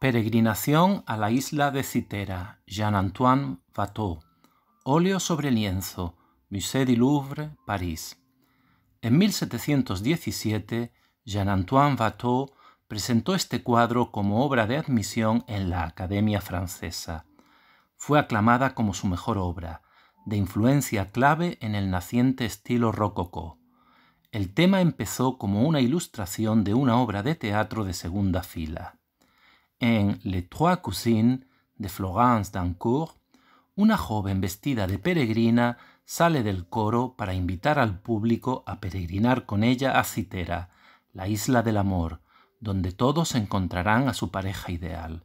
Peregrinación a la isla de Citera, Jean-Antoine Watteau. Óleo sobre lienzo, Musée du Louvre, París. En 1717, Jean-Antoine Watteau presentó este cuadro como obra de admisión en la Academia Francesa. Fue aclamada como su mejor obra, de influencia clave en el naciente estilo rococó. El tema empezó como una ilustración de una obra de teatro de segunda fila en Les Trois Cousines de Florence Dancourt, una joven vestida de peregrina sale del coro para invitar al público a peregrinar con ella a Citera, la isla del amor, donde todos encontrarán a su pareja ideal.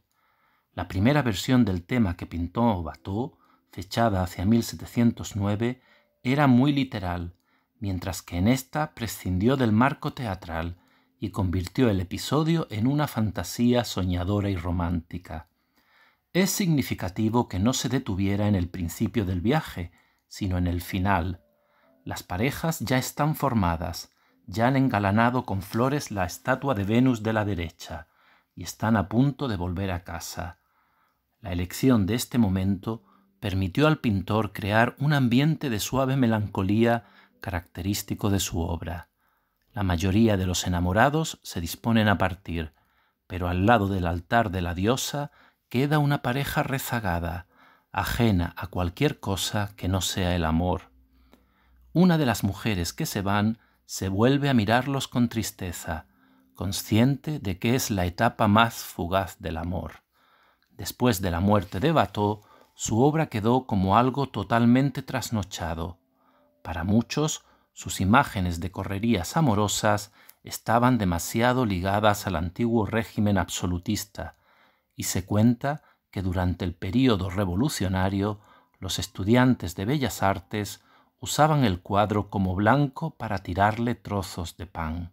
La primera versión del tema que pintó Bateau, fechada hacia 1709, era muy literal, mientras que en esta prescindió del marco teatral y convirtió el episodio en una fantasía soñadora y romántica. Es significativo que no se detuviera en el principio del viaje, sino en el final. Las parejas ya están formadas, ya han engalanado con flores la estatua de Venus de la derecha, y están a punto de volver a casa. La elección de este momento permitió al pintor crear un ambiente de suave melancolía característico de su obra. La mayoría de los enamorados se disponen a partir, pero al lado del altar de la diosa queda una pareja rezagada, ajena a cualquier cosa que no sea el amor. Una de las mujeres que se van se vuelve a mirarlos con tristeza, consciente de que es la etapa más fugaz del amor. Después de la muerte de Bateau, su obra quedó como algo totalmente trasnochado. Para muchos, sus imágenes de correrías amorosas estaban demasiado ligadas al antiguo régimen absolutista, y se cuenta que durante el período revolucionario los estudiantes de bellas artes usaban el cuadro como blanco para tirarle trozos de pan.